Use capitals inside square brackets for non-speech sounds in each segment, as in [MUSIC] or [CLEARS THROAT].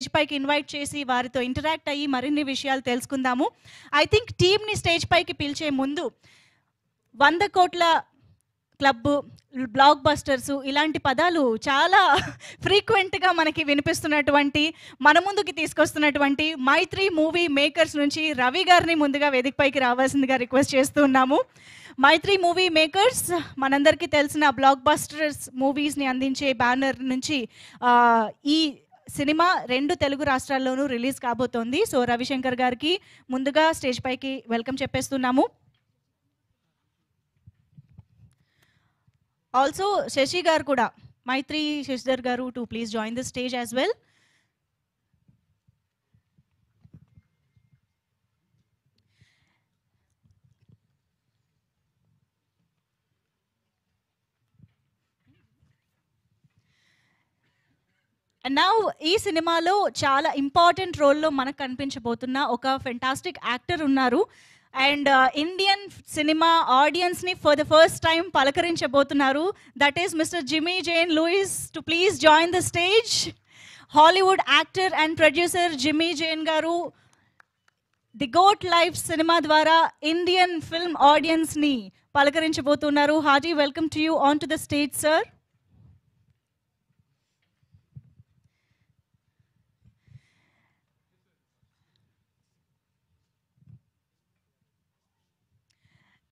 Stage పైకి invite చేసి వారితో ఇంటరాక్ట్ అయ్యి మరిన్ని విషయాలు తెలుసుకుందాము ఐ థింక్ టీమ్ని స్టేజ్ పైకి పిలిచే ముందు వంద కోట్ల క్లబ్ బ్లాక్ బస్టర్స్ ఇలాంటి పదాలు చాలా ఫ్రీక్వెంట్గా మనకి వినిపిస్తున్నటువంటి మన ముందుకి తీసుకొస్తున్నటువంటి మైత్రి మూవీ మేకర్స్ నుంచి రవి గారిని ముందుగా వేదికపైకి రావాల్సిందిగా రిక్వెస్ట్ చేస్తున్నాము మైత్రి మూవీ మేకర్స్ మనందరికీ తెలిసిన బ్లాక్ బస్టర్స్ మూవీస్ని అందించే బ్యానర్ నుంచి ఈ సినిమా రెండు తెలుగు రాష్ట్రాల్లోనూ రిలీజ్ కాబోతోంది సో రవిశంకర్ గారికి ముందుగా స్టేజ్ పైకి వెల్కమ్ చెప్పేస్తున్నాము ఆల్సో శశి గారు కూడా Maitri Shashidhar garu to please join the stage as well and నా ఈ సినిమాలో చాలా ఇంపార్టెంట్ రోల్లో మనకు కనిపించబోతున్న ఒక ఫెంటాస్టిక్ యాక్టర్ ఉన్నారు అండ్ ఇండియన్ సినిమా ఆడియన్స్ని ఫర్ ద ఫస్ట్ టైం పలకరించబోతున్నారు that is mister Jimmy Jean Louis to please join the stage Hollywood actor and producer Jimmy Jean garu the Goat Life cinema ద్వారా Indian film ఆడియన్స్ని పలకరించబోతున్నారు hearty welcome to you on to the stage sir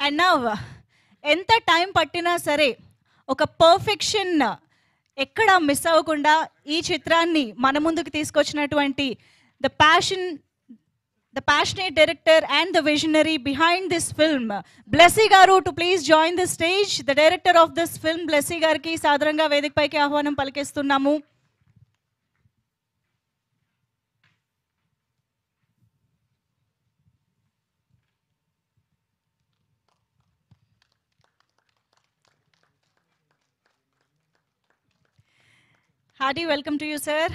and now ఎంత time పట్టినా సరే ఒక perfection ఎక్కడ miss అవ్వకుండా ఈ చిత్రాన్ని మన ముందుకు తీసుకొచ్చినటువంటి the passion the passionate director and the visionary behind this film Blessy garu to please join the stage the director of this film Blessy గారికి సాధారణంగా వేదికపైకి ఆహ్వానం పలికిస్తున్నాము hearty welcome to you sir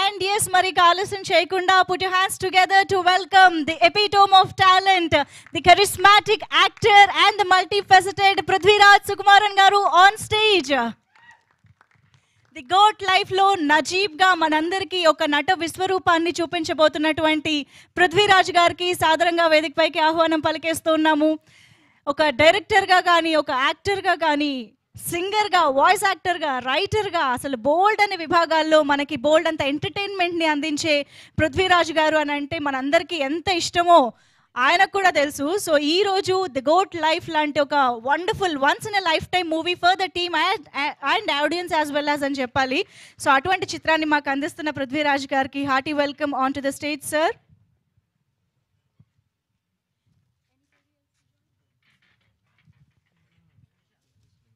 and yes మరి ఆలస్యం చేయకుండా put you hands together to welcome the epitome of talent the charismatic actor and the faceted Prithviraj Sukumaran garu on stage the goat లైఫ్లో నజీబ్గా మనందరికీ ఒక నట విశ్వరూపాన్ని చూపించబోతున్నటువంటి పృథ్వీరాజ్ గారికి సాధారణంగా వేదికపైకి ఆహ్వానం పలికేస్తున్నాము ఒక డైరెక్టర్గా కానీ ఒక యాక్టర్గా కానీ సింగర్గా వాయిస్ యాక్టర్గా రైటర్గా అసలు బోల్డ్ అనే విభాగాల్లో మనకి బోల్డ్ అంత ఎంటర్టైన్మెంట్ని అందించే పృథ్వీరాజ్ గారు అని అంటే మనందరికీ ఎంత ఇష్టమో ఆయనకు కూడా తెలుసు సో ఈ రోజు ది గోట్ లైఫ్ లాంటి ఒక wonderful once in a lifetime movie for the team and audience as well as అని చెప్పాలి సో అటువంటి చిత్రాన్ని మాకు అందిస్తున్న పృథ్వీరాజ్ గారికి hearty welcome on to the stage sir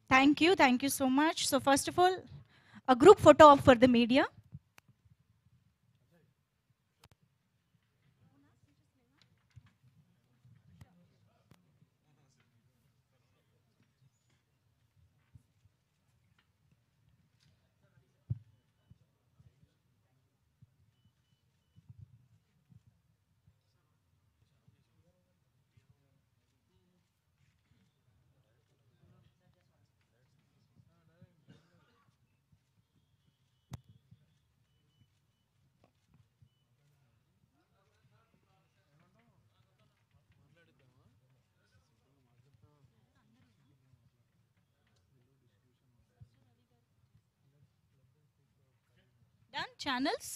Thank you. Thank you so much. So first of all, a group photo for the media. Done? Channels?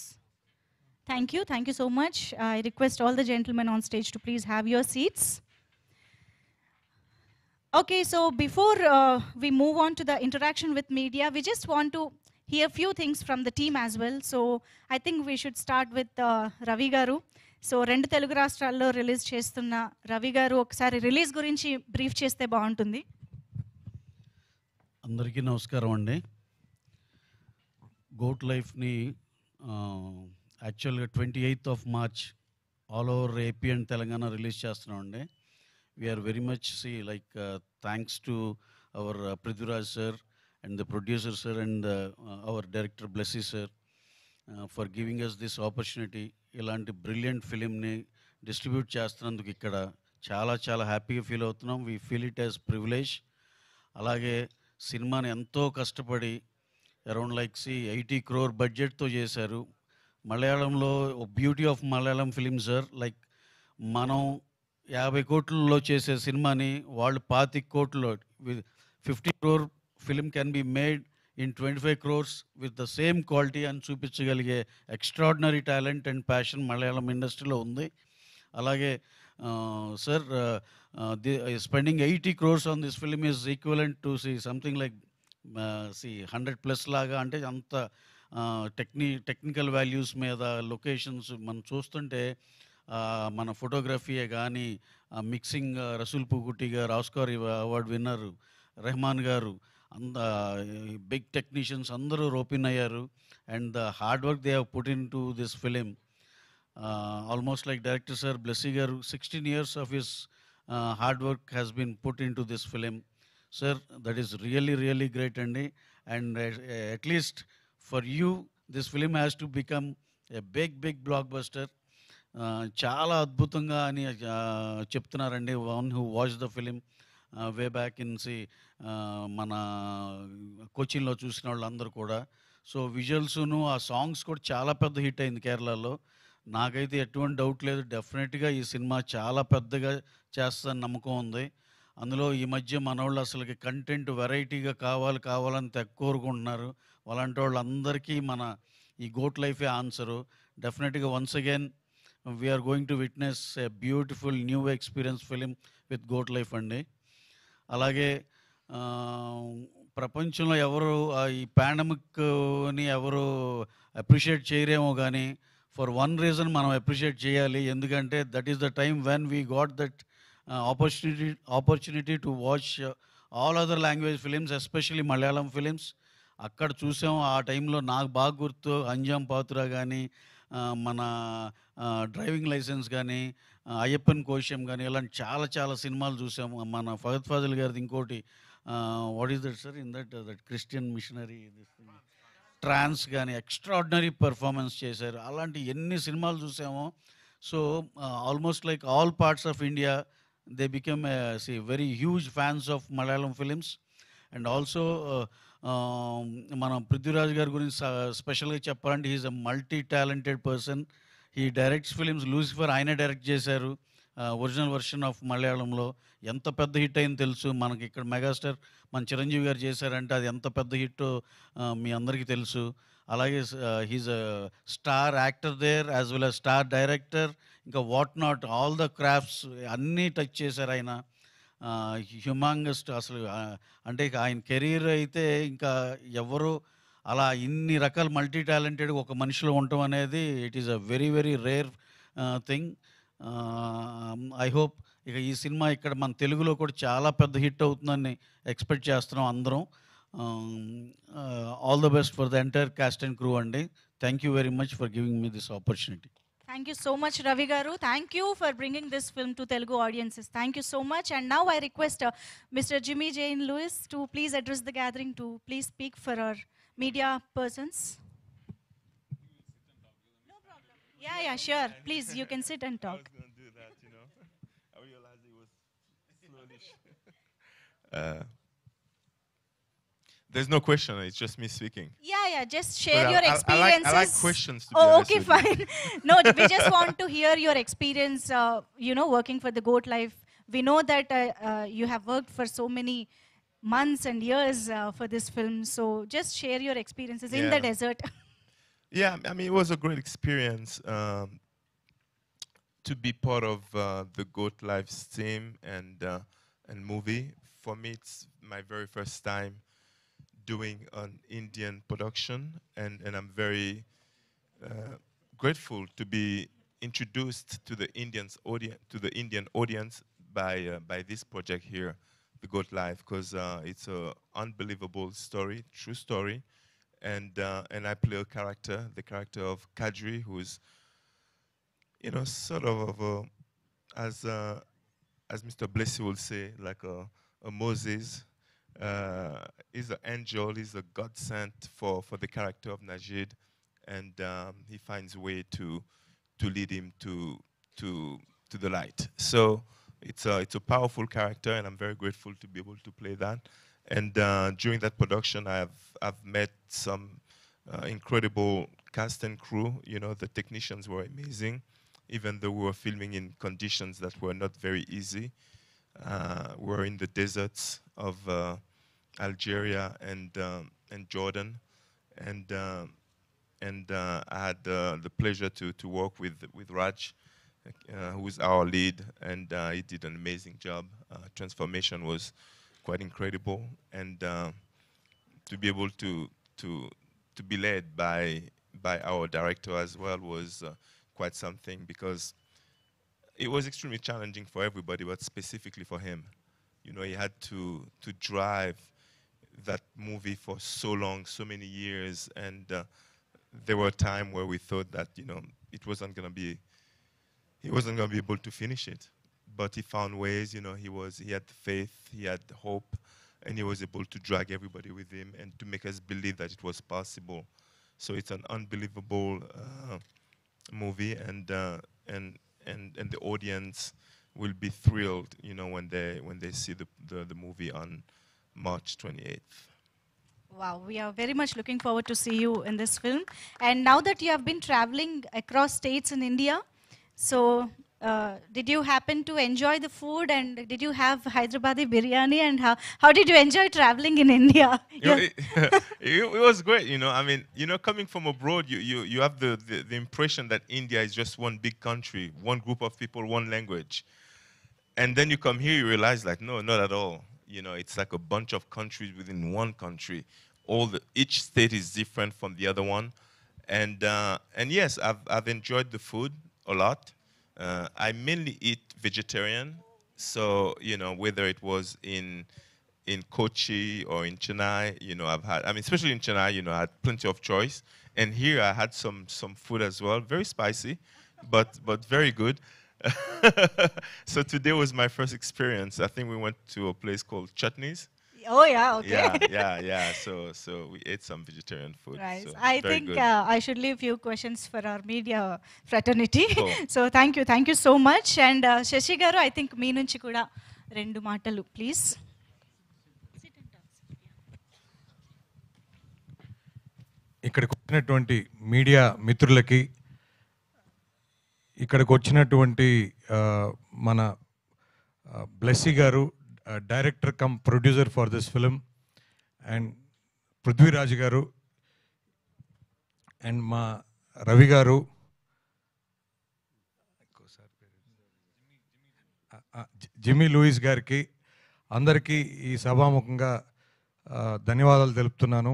Thank you. Thank you so much. I request all the gentlemen on stage to please have your seats. Okay, so before uh, we move on to the interaction with media, we just want to hear a few things from the team as well. So I think we should start with uh, Ravi Garu. So రెండు తెలుగు రాష్ట్రాల్లో release చేస్తున్న రవి గారు ఒకసారి release గురించి brief చేస్తే బాగుంటుంది అందరికీ నమస్కారం అండి గోట్ లైఫ్ని యాక్చువల్గా twenty eighth of March all over AP and Telangana release చేస్తున్నామండి we are very much see like thanks to our Prithviraj sir and the producer sir and our director Blessy sir for giving us this opportunity ఇలాంటి brilliant ఫిలింని distribute చేస్తున్నందుకు ఇక్కడ చాలా చాలా హ్యాపీగా feel అవుతున్నాం we feel it as privilege అలాగే సినిమాని ఎంతో కష్టపడి around like see eighty crore బడ్జెట్తో చేశారు మలయాళంలో beauty of Malayalam film sir like మనం యాభై కోట్లలో చేసే సినిమాని వాళ్ళు పాతి కోట్లలో with fifty crore film can be made in twenty five crores with the same quality అని చూపించగలిగే extraordinary talent and passion Malayalam ఇండస్ట్రీలో ఉంది అలాగే sir the spending eighty crores on this film is equivalent to see something like see hundred plus లాగా అంటే అంత టెక్ని technical values మీద లొకేషన్స్ మనం చూస్తుంటే మన ఫోటోగ్రఫీయే కానీ మిక్సింగ్ రసూల్ పూకుట్టి గారు ఆస్కార్ అవార్డు విన్నర్ రెహమాన్ గారు అంద బిగ్ టెక్నీషియన్స్ అందరూ రోపిన్ అయ్యారు and the hard work they had put into this film almost like director sir Blessy garu sixteen years of his hard work has been put into this film sir that is really really great అండి and at least for you this film has to become a big big blockbuster చాలా అద్భుతంగా అని చెప్తున్నారండి one who watch the film way back in see మన కోచింగ్లో చూసిన వాళ్ళందరూ కూడా so విజువల్స్ను ఆ సాంగ్స్ కూడా చాలా పెద్ద హిట్ అయింది కేరళలో నాకైతే ఎటువంటి డౌట్ లేదు డెఫినెట్గా ఈ సినిమా చాలా పెద్దగా చేస్తుందని నమ్మకం ఉంది అందులో ఈ మధ్య మనవాళ్ళు అసలుకి కంటెంట్ వెరైటీగా కావాలి కావాలని తెక్కోరుకుంటున్నారు అలాంటి వాళ్ళందరికీ మన ఈ గోట్ లైఫే ఆన్సరు డెఫినెట్గా once again we are going to witness a beautiful new experience film with Goat Life అండి అలాగే ప్రపంచంలో ఎవరు ఈ పాండమిక్ని ఎవరు అప్రిషియేట్ చేయరేమో కానీ ఫర్ వన్ రీజన్ మనం అప్రిషియేట్ చేయాలి ఎందుకంటే that is the time when we got that opportunity opportunity to watch all other language films especially Malayalam films అక్కడ చూసాం ఆ టైంలో నాకు బాగా గుర్తు అంజాం పాత్ర కానీ మన డ్రైవింగ్ లైసెన్స్ కానీ అయ్యప్పన్ కోశం కానీ ఇలాంటి చాలా చాలా సినిమాలు చూసాము మన ఫగత్ ఫాజిల్ గారిది ఇంకోటి what is that sir in that that Christian missionary Trance కానీ ఎక్స్ట్రాడినరీ పెర్ఫార్మెన్స్ చేశారు అలాంటి ఎన్ని సినిమాలు చూసామో so almost like all parts of India they became uh, see, very huge fans of Malayalam films. And also uh, um, మనం పృథ్వీరాజ్ గారి గురించి స్పెషల్గా చెప్పాలంటే he is a multi talented person he directs films Lucifer ఆయనే డైరెక్ట్ చేశారు original version of మలయాళంలో ఎంత పెద్ద హిట్ అయిందో తెలుసు మనకి ఇక్కడ మెగాస్టార్ మన చిరంజీవి గారు చేశారంటే అది ఎంత పెద్ద హిట్ మీ అందరికీ తెలుసు అలాగే he's star actor there as well as star director ఇంకా what not all the crafts అన్నీ టచ్ చేశారు ఆయన హ్యుమాంగస్ట్ అసలు అంటే ఇక ఆయన కెరీర్ అయితే ఇంకా ఎవరు అలా ఇన్ని రకాల మల్టీ టాలెంటెడ్ ఒక మనిషిలో ఉండటం అనేది it is a very very rare thing I hope ఇక ఈ సినిమా ఇక్కడ మన తెలుగులో కూడా చాలా పెద్ద హిట్ అవుతుందని ఎక్స్పెక్ట్ చేస్తున్నాం అందరం Um, uh, all the best for the entire cast and crew and Thank you very much for giving me this opportunity. Thank you so much, Ravi Garu. Thank you for bringing this film to Telugu audiences. Thank you so much. And now I request uh, Mr. Jimmy Jane Lewis to please address the gathering to please speak for our media persons. No problem. Yeah, yeah, sure. Please, you can sit and talk. I was going to do that, you know. [LAUGHS] I realized it was uh, there's no question. It's just me speaking. Yeah, yeah. Just share but your I, experiences. I, I, like, I, like, questions. oh, okay, fine. [LAUGHS] no, we just want to hear your experience. Uh, you know, working for the Goat Life. We know that uh, uh, you have worked for so many months and years uh, for this film. So just share your experiences yeah. in the desert. [LAUGHS] yeah, I mean, it was a great experience um, to be part of uh, the Goat Life's team and uh, and movie. For me, it's my very first time doing an Indian production, and, and I'm very uh, grateful to be introduced to the Indians audience to the Indian audience by uh, by this project here, the Goat Life, because uh, it's an unbelievable story, true story, and uh, and I play a character, the character of Kadri, who's you know sort of, of a, as uh, as Mr. Blessy will say, like a, a Moses uh, is an angel, is a God sent for, for the character of Najid, and um, he finds a way to to lead him to to to the light. So it's a it's a powerful character, and I'm very grateful to be able to play that. And uh, during that production, I've I've met some uh, incredible cast and crew. You know, the technicians were amazing, even though we were filming in conditions that were not very easy. Uh, we're in the deserts of uh, Algeria and um, and Jordan, and um, and uh, I had uh, the pleasure to to work with with Raj, uh, who is our lead, and uh, he did an amazing job. Uh, transformation was quite incredible, and um, to be able to to to be led by by our director as well was quite something because it was extremely challenging for everybody, but specifically for him. You know, he had to to drive that movie for so long, so many years, and uh, there were a time where we thought that you know it wasn't going to be, he wasn't going to be able to finish it, but he found ways. You know, he was he had faith, he had hope, and he was able to drag everybody with him and to make us believe that it was possible. So it's an unbelievable uh, movie, and uh, and and and the audience will be thrilled, you know, when they when they see the, the, the movie on March 28th. Wow, we are very much looking forward to see you in this film. And now that you have been traveling across states in India, so uh, did you happen to enjoy the food and did you have Hyderabadi biryani and how, how did you enjoy traveling in India? You know, [LAUGHS] it, [LAUGHS] it, it, was great, you know. I mean, you know, coming from abroad, you, you, you have the, the, the impression that India is just one big country, one group of people, one language. And then you come here, you realize like, no, not at all you know, it's like a bunch of countries within one country. All the, each state is different from the other one, and uh, and yes, I've I've enjoyed the food a lot. Uh, I mainly eat vegetarian, so you know whether it was in in Kochi or in Chennai, you know, I've had, I mean, especially in Chennai, you know, I had plenty of choice. And here I had some, some food as well, very spicy, but, but very good. so today was my first experience. I think we went to a place called Chutneys. Oh yeah, okay. Yeah, yeah, yeah. So so we ate some vegetarian food. Right. So I think uh, I should leave few questions for our media fraternity. Oh. so thank you, thank you so much. And uh, Shashi garu, I think మీ నుంచి కూడా రెండు మాటలు please ఇక్కడ వచ్చినటువంటి media మిత్రులకి ఇక్కడికి వచ్చినటువంటి మన Blessy garu director cum producer for this film and Prithviraj garu and మా రవి గారు జిమ్మీ లూయిస్ గారికి అందరికీ ఈ సభాముఖంగా ధన్యవాదాలు తెలుపుతున్నాను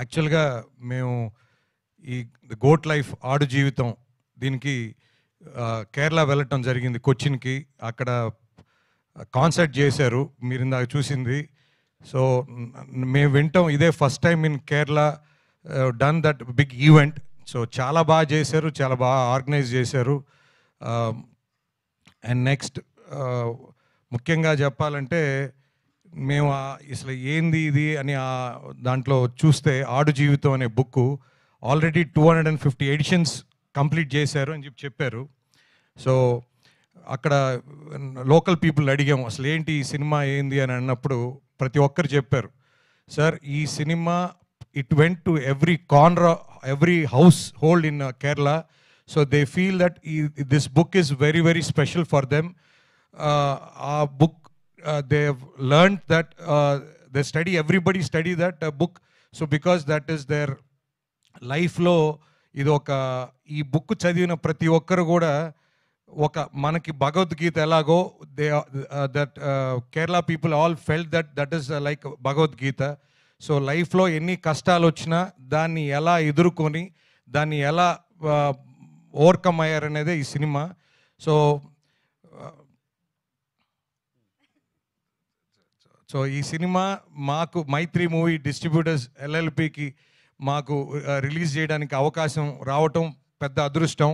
యాక్చువల్గా మేము ఈ గోట్ లైఫ్ ఆడు జీవితం దీనికి కేరళ వెళ్ళటం జరిగింది కొచ్చిన్కి అక్కడ కాన్సర్ట్ చేశారు మీరు ఇందాక చూసింది సో మేము వింటాం ఇదే first time in Kerala done that big event so చాలా బాగా చేశారు చాలా బాగా ఆర్గనైజ్ చేశారు అండ్ నెక్స్ట్ ముఖ్యంగా చెప్పాలంటే మేము అసలు ఏంది ఇది అని దాంట్లో చూస్తే ఆడు జీవితం అనే book already two hundred and fifty editions complete చేశారు అని చెప్పి చెప్పారు సో అక్కడ లోకల్ పీపుల్ అడిగాము అసలు ఏంటి ఈ సినిమా ఏంది అని అన్నప్పుడు ప్రతి ఒక్కరు చెప్పారు సార్ ఈ cinema it went to every corner every household in Kerala so they feel that ఈ this book is very very special for them ఆ book they learn that they study everybody study that book so because that is their లైఫ్లో ఇది ఒక ఈ book చదివిన ప్రతి ఒక్కరు కూడా ఒక మనకి భగవద్గీత ఎలాగో they that Kerala people all felt that that is like Bhagavad Gita so లైఫ్లో ఎన్ని కష్టాలు వచ్చినా దాన్ని ఎలా ఎదుర్కొని దాన్ని ఎలా ఓవర్కమ్ uh, అయ్యారనేదే ఈ సినిమా సో సో uh, ఈ సినిమా మాకు మైత్రి మూవీ డిస్ట్రిబ్యూటర్స్ ఎల్ఎల్పికి మాకు రిలీజ్ uh, చేయడానికి అవకాశం రావటం పెద్ద అదృష్టం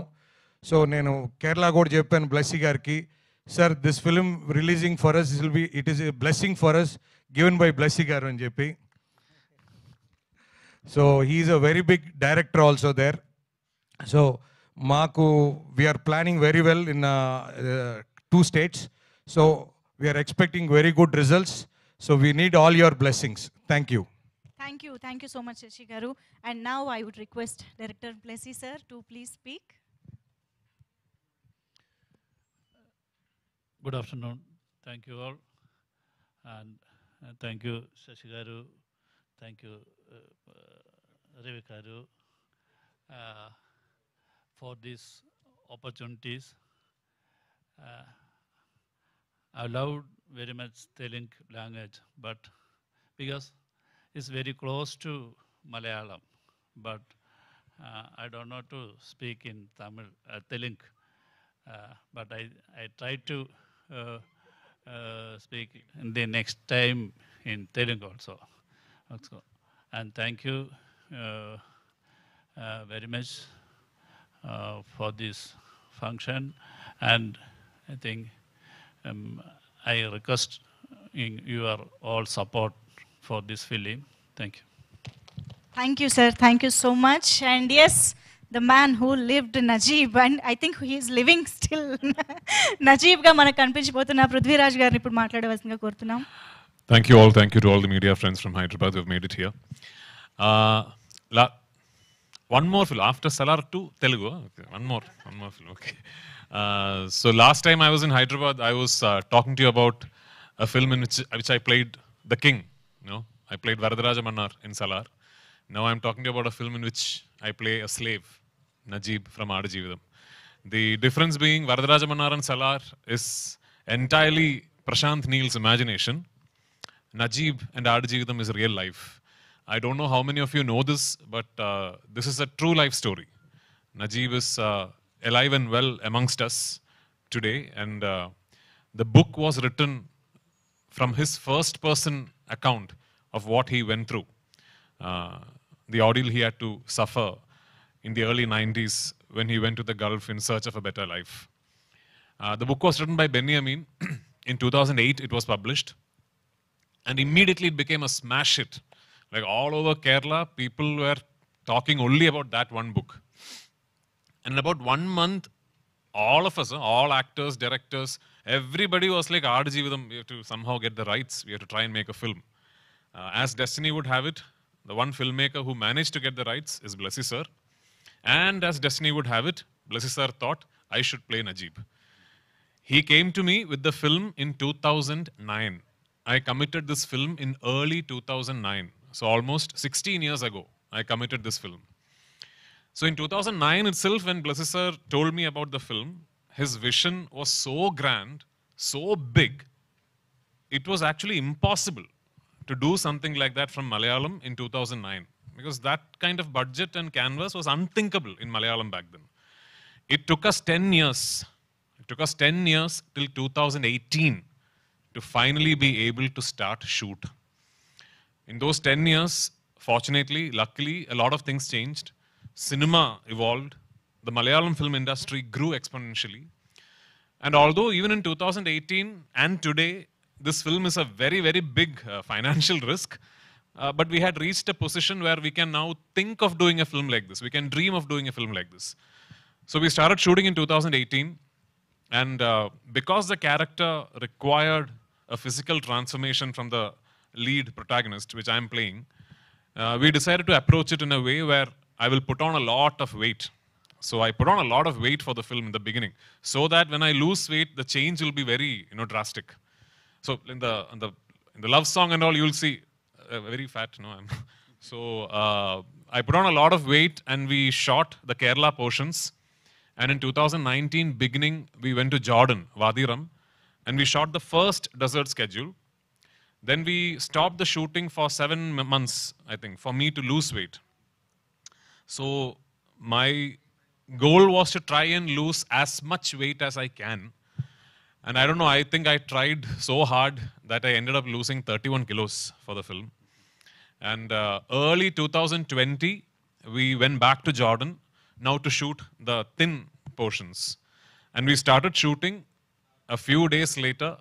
సో నేను కేరళ కూడా చెప్పాను బ్లెస్సీ గారికి sir this film releasing for us will be it is a blessing for us given by Blessy garu అని చెప్పి so he is a very big director also there so మాకు we are planning very well in two states so we are expecting very good results so we need all your blessings thank you Thank you. Thank you so much, Shishigaru. And now I would request Director Plessy, sir, to please speak. Good afternoon. Thank you all. And uh, thank you, Sashigaru. Thank you, uh, uh Revikaru, uh, for these opportunities. Uh, I love very much Telugu language, but because is very close to Malayalam, but uh, I don't know to speak in Tamil, uh, Telugu. Uh, but I, I try to uh, uh, speak in the next time in Telugu also. also. And thank you uh, very much for this function. And I think um, I request your all support for this film. Thank you. Thank you, sir. Thank you so much. And yes, the man who lived Najib, and I think he is living still. [LAUGHS] Najib గా మనకు కనిపించబోతున్న పృథ్వీరాజ్ గారిని ఇప్పుడు మాట్లాడవలసిందిగా కోరుతున్నాం thank you all thank you to all the media friends from Hyderabad have made it here లా one more film after Salaar to Telugu one more one more film okay so last time I was in Hyderabad I was talking to about a film in which which I played the king No, I played Varadaraja Mannar in Salar. Now I'm talking about a film in which I play a slave, Najib from Aadajeevadam. The difference being Varadaraja Mannar and Salar is entirely Prashant Neel's imagination. Najib and Aadajeevadam is real life. I don't know how many of you know this, but uh, this is a true life story. Najib is uh, alive and well amongst us today, and uh, the book was written from his first person account of what he went through, uh, the ordeal he had to suffer in the early 90s when he went to the Gulf in search of a better life. Uh, the book was written by Benjamin. [CLEARS THROAT] in 2008, it was published. And immediately it became a smash hit. Like all over Kerala, people were talking only about that one book. And in about one month, all of us, all actors, directors, everybody was like, our we have to somehow get the rights. We have to try and make a film. Uh, as Destiny would have it, the one filmmaker who managed to get the rights is Blessy Sir. And as Destiny would have it, Blessy Sir thought, I should play Najib. He came to me with the film in 2009. I committed this film in early 2009. So almost 16 years ago, I committed this film. So in 2009 itself, when Blessy Sir told me about the film, his vision was so grand, so big, it was actually impossible to do something like that from Malayalam in 2009 because that kind of budget and canvas was unthinkable in Malayalam back then. It took us 10 years. It took us 10 years till 2018 to finally be able to start shoot. In those 10 years, fortunately, luckily, a lot of things changed. Cinema evolved the Malayalam film industry grew exponentially. And although even in 2018 and today, this film is a very, very big uh, financial [LAUGHS] risk, uh, but we had reached a position where we can now think of doing a film like this. We can dream of doing a film like this. So we started shooting in 2018, and uh, because the character required a physical transformation from the lead protagonist, which I'm playing, uh, we decided to approach it in a way where I will put on a lot of weight so I put on a lot of weight for the film in the beginning, so that when I lose weight, the change will be very you know drastic. So in the in the in the love song and all, you'll see uh, very fat. No, I'm [LAUGHS] so uh, I put on a lot of weight, and we shot the Kerala portions. And in 2019 beginning, we went to Jordan, Wadi Rum, and we shot the first desert schedule. Then we stopped the shooting for seven months, I think, for me to lose weight. So my goal was to try and lose as much weight as I can. And I don't know, I think I tried so hard that I ended up losing 31 kilos for the film. And uh, early 2020, we went back to Jordan now to shoot the thin portions. And we started shooting. A few days later,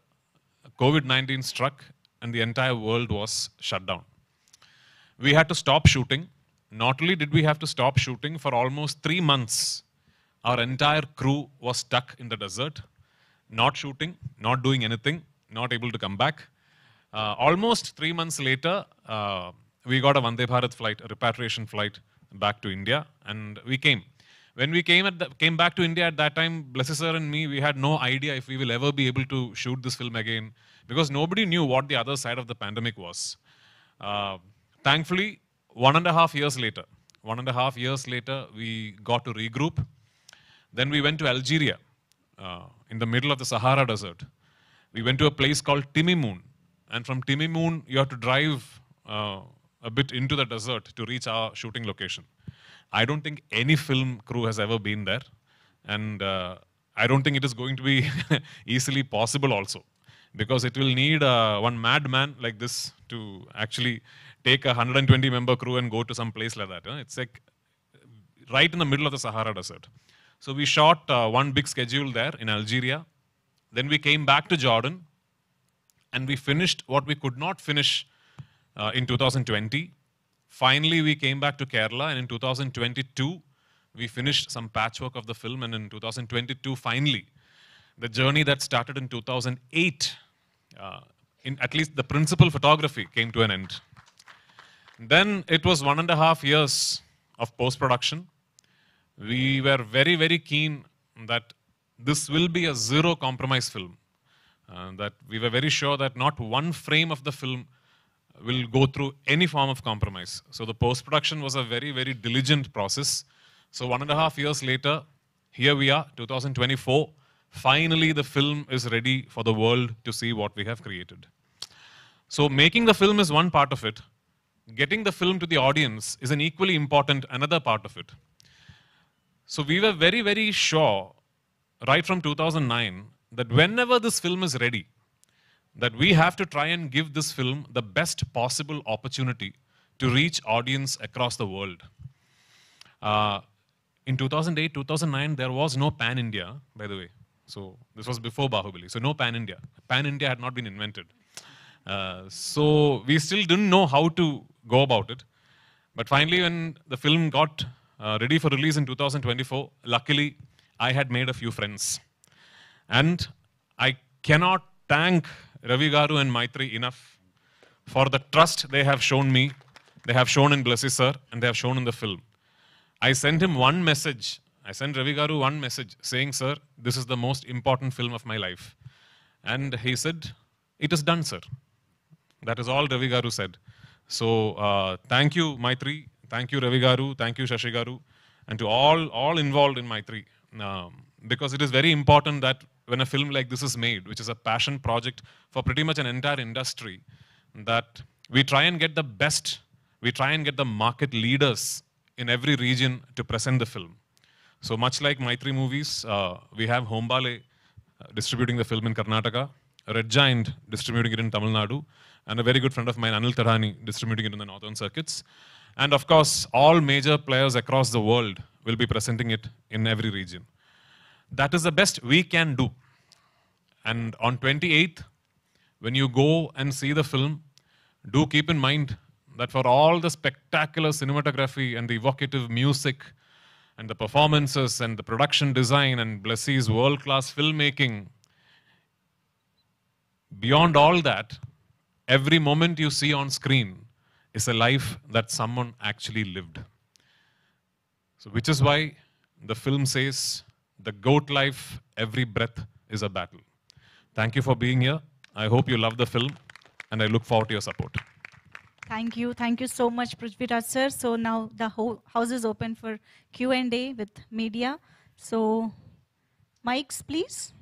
COVID 19 struck, and the entire world was shut down. We had to stop shooting not only did we have to stop shooting for almost three months, our entire crew was stuck in the desert, not shooting, not doing anything, not able to come back. Uh, almost three months later, uh, we got a Vande Bharat flight, a repatriation flight back to India, and we came. When we came, the, came back to India at that time, Blessy sir and me, we had no idea if we will ever be able to shoot this film again because nobody knew what the other side of the pandemic was. Uh, thankfully, one and a half years later, one and a half years later, we got to regroup. Then we went to Algeria, uh, in the middle of the Sahara Desert. We went to a place called Timimoon. And from Timimoon, you have to drive uh, a bit into the desert to reach our shooting location. I don't think any film crew has ever been there. And uh, I don't think it is going to be [LAUGHS] easily possible also. Because it will need uh, one madman like this to actually take a 120 member crew and go to some place like that. It's like right in the middle of the Sahara Desert. So we shot uh, one big schedule there in Algeria. Then we came back to Jordan and we finished what we could not finish uh, in 2020. Finally, we came back to Kerala and in 2022, we finished some patchwork of the film. And in 2022, finally, the journey that started in 2008, uh, in at least the principal photography came to an end. Then it was one and a half years of post production. We were very, very keen that this will be a zero compromise film. Uh, that we were very sure that not one frame of the film will go through any form of compromise. So the post production was a very, very diligent process. So one and a half years later, here we are, 2024. Finally, the film is ready for the world to see what we have created. So making the film is one part of it getting the film to the audience is an equally important another part of it. So we were very, very sure right from 2009 that whenever this film is ready, that we have to try and give this film the best possible opportunity to reach audience across the world. Uh, in 2008, 2009, there was no Pan India, by the way. So this was before Bahubali. So no Pan India. Pan India had not been invented. Uh, so we still didn't know how to go about it. But finally, when the film got uh, ready for release in 2024, luckily, I had made a few friends. And I cannot thank Ravi Garu and Maitri enough for the trust they have shown me, they have shown in Blessy Sir, and they have shown in the film. I sent him one message. I sent Ravi Garu one message saying, Sir, this is the most important film of my life. And he said, It is done, sir. That is all Ravi Garu said. So uh, thank you, Maitri. Thank you, Ravi Garu. Thank you, Shashi Garu. And to all, all involved in Maitri. Um, because it is very important that when a film like this is made, which is a passion project for pretty much an entire industry, that we try and get the best, we try and get the market leaders in every region to present the film. So much like Maitri movies, uh, we have Hombale uh, distributing the film in Karnataka. Red Giant distributing it in Tamil Nadu, and a very good friend of mine, Anil Tarani, distributing it in the northern circuits. And of course, all major players across the world will be presenting it in every region. That is the best we can do. And on 28th, when you go and see the film, do keep in mind that for all the spectacular cinematography and the evocative music and the performances and the production design and Blessy's world-class filmmaking Beyond all that, every moment you see on screen is a life that someone actually lived. So, which is why the film says, the goat life, every breath is a battle. Thank you for being here. I hope you love the film and I look forward to your support. Thank you. Thank you so much, Prithviraj sir. So now the house is open for Q&A with media. So mics, please.